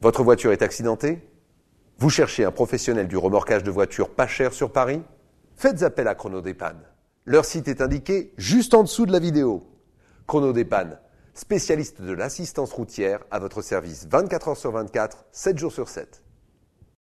Votre voiture est accidentée Vous cherchez un professionnel du remorquage de voitures pas cher sur Paris Faites appel à Chronodépanne. Leur site est indiqué juste en dessous de la vidéo. Chronodépanne, spécialiste de l'assistance routière à votre service 24 heures sur 24, 7 jours sur 7.